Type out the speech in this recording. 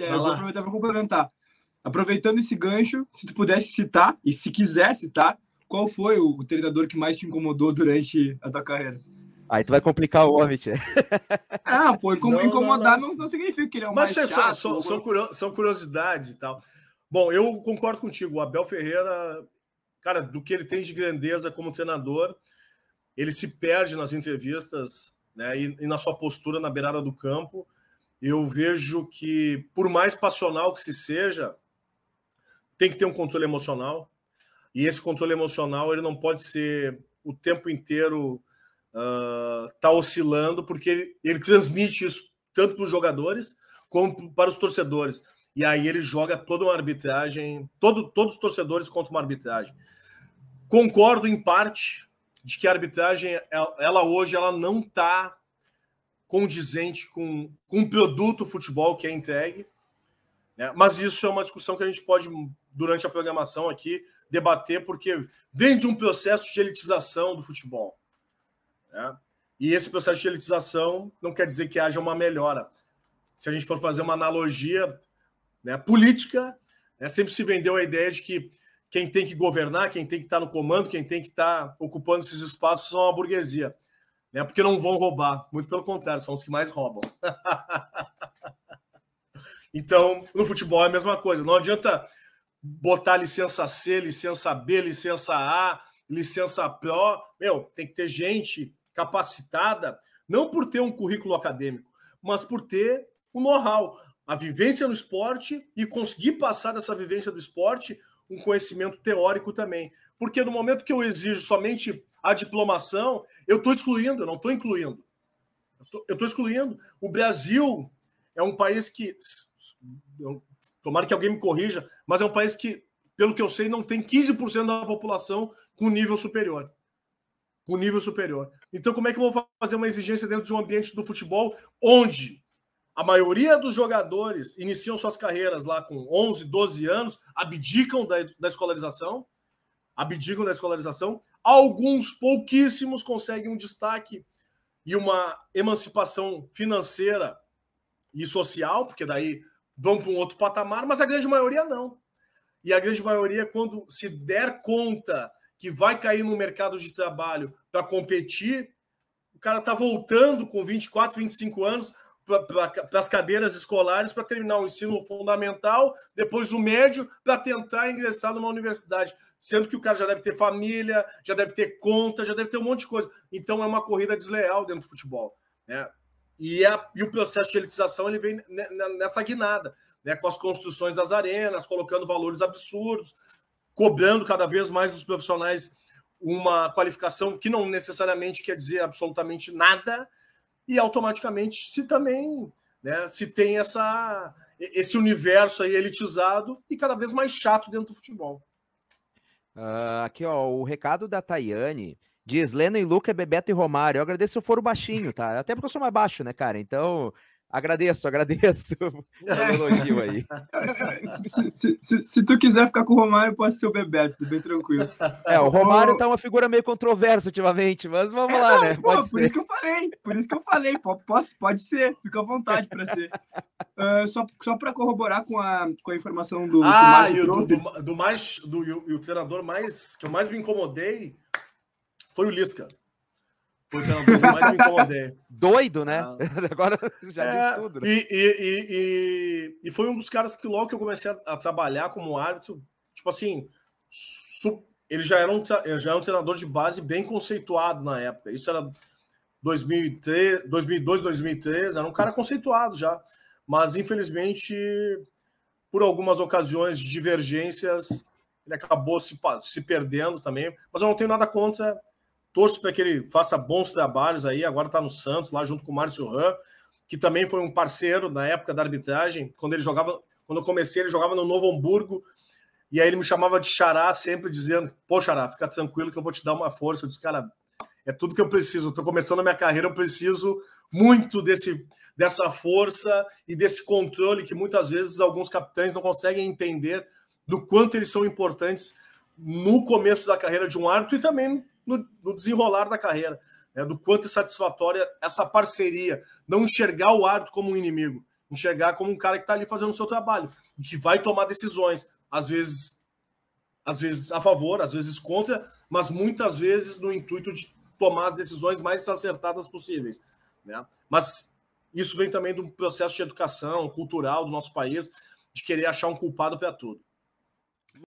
que é, eu vou aproveitar para complementar. Aproveitando esse gancho, se tu pudesse citar, e se quiser citar, qual foi o treinador que mais te incomodou durante a tua carreira? Aí tu vai complicar o homem, tia. Ah, é, pô, não, incomodar não, não. não, significa que ele é o Mas mais chato, são, são, são curiosidades e tal. Bom, eu concordo contigo. O Abel Ferreira, cara, do que ele tem de grandeza como treinador, ele se perde nas entrevistas né, e, e na sua postura na beirada do campo eu vejo que, por mais passional que se seja, tem que ter um controle emocional. E esse controle emocional ele não pode ser o tempo inteiro uh, tá oscilando, porque ele, ele transmite isso tanto para os jogadores como para os torcedores. E aí ele joga toda uma arbitragem, todo, todos os torcedores contra uma arbitragem. Concordo em parte de que a arbitragem, ela, ela hoje, ela não está condizente com, com o produto futebol que é entregue. Né? Mas isso é uma discussão que a gente pode, durante a programação aqui, debater, porque vem de um processo de elitização do futebol. Né? E esse processo de elitização não quer dizer que haja uma melhora. Se a gente for fazer uma analogia né, política, né, sempre se vendeu a ideia de que quem tem que governar, quem tem que estar no comando, quem tem que estar ocupando esses espaços são a burguesia. Né? Não é porque não vão roubar, muito pelo contrário, são os que mais roubam. então, no futebol é a mesma coisa. Não adianta botar licença C, licença B, licença A, licença PRO. Meu, tem que ter gente capacitada, não por ter um currículo acadêmico, mas por ter o um know-how, a vivência no esporte e conseguir passar essa vivência do esporte um conhecimento teórico também. Porque no momento que eu exijo somente a diplomação, eu estou excluindo, eu não estou incluindo. Eu estou excluindo. O Brasil é um país que. tomara que alguém me corrija, mas é um país que, pelo que eu sei, não tem 15% da população com nível superior. Com nível superior. Então, como é que eu vou fazer uma exigência dentro de um ambiente do futebol onde a maioria dos jogadores iniciam suas carreiras lá com 11, 12 anos, abdicam da, da escolarização, abdicam da escolarização. Alguns, pouquíssimos, conseguem um destaque e uma emancipação financeira e social, porque daí vão para um outro patamar, mas a grande maioria não. E a grande maioria, quando se der conta que vai cair no mercado de trabalho para competir, o cara está voltando com 24, 25 anos, para as cadeiras escolares para terminar o ensino fundamental, depois o médio, para tentar ingressar numa universidade. Sendo que o cara já deve ter família, já deve ter conta, já deve ter um monte de coisa. Então é uma corrida desleal dentro do futebol. Né? E, é a, e o processo de elitização ele vem nessa guinada, né? com as construções das arenas, colocando valores absurdos, cobrando cada vez mais dos profissionais uma qualificação que não necessariamente quer dizer absolutamente nada, e automaticamente se também né, se tem essa, esse universo aí elitizado e cada vez mais chato dentro do futebol. Uh, aqui, ó, o recado da Tayane diz: Leno e Luca, Bebeto e Romário. Eu agradeço se eu for o baixinho, tá? Até porque eu sou mais baixo, né, cara? Então, Agradeço, agradeço pelo elogio aí. Se, se, se, se, tu quiser ficar com o Romário, pode ser o Bebeto, bem tranquilo. É, o Romário tá uma figura meio controversa ultimamente, mas vamos é, lá, não, né? Pô, pode por ser. isso que eu falei, por isso que eu falei, pode, pode ser, fica à vontade para ser. Uh, só só para corroborar com a, com a informação do. Ah, do, e o, do, do mais. Do, e o, e o treinador mais que eu mais me incomodei foi o Lisca. Doido, né? Ah. Agora já é, disse tudo. Né? E, e, e, e, foi um dos caras que logo que eu comecei a, a trabalhar como árbitro, tipo assim, su, ele, já era um, já era um treinador de base bem conceituado na época. Isso era 2003, 2002, 2003, era um cara conceituado já. Mas, infelizmente, por algumas ocasiões de divergências, ele acabou se, se perdendo também. Mas eu não tenho nada contra Torço para que ele faça bons trabalhos aí. Agora está no Santos, lá junto com o Márcio Ram, que também foi um parceiro na época da arbitragem. Quando ele jogava, quando eu comecei, ele jogava no Novo Hamburgo. E aí ele me chamava de Xará, sempre dizendo: Pô, Xará, fica tranquilo que eu vou te dar uma força. Eu disse, cara, é tudo que eu preciso. Estou começando a minha carreira, eu preciso muito desse, dessa força e desse controle que muitas vezes alguns capitães não conseguem entender do quanto eles são importantes no começo da carreira de um árbitro e também no, no desenrolar da carreira. Né? Do quanto é satisfatória essa parceria. Não enxergar o árbitro como um inimigo. Enxergar como um cara que está ali fazendo o seu trabalho. Que vai tomar decisões. Às vezes, às vezes a favor, às vezes contra, mas muitas vezes no intuito de tomar as decisões mais acertadas possíveis. Né? Mas isso vem também do processo de educação cultural do nosso país, de querer achar um culpado para tudo.